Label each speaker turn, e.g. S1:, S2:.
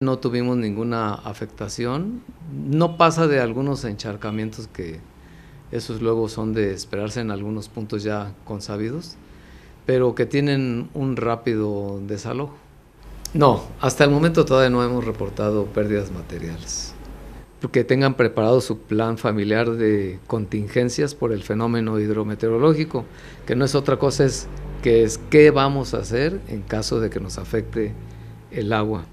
S1: No tuvimos ninguna afectación. No pasa de algunos encharcamientos que esos luego son de esperarse en algunos puntos ya consabidos, pero que tienen un rápido desalojo. No, hasta el momento todavía no hemos reportado pérdidas materiales. porque tengan preparado su plan familiar de contingencias por el fenómeno hidrometeorológico, que no es otra cosa es que es qué vamos a hacer en caso de que nos afecte el agua.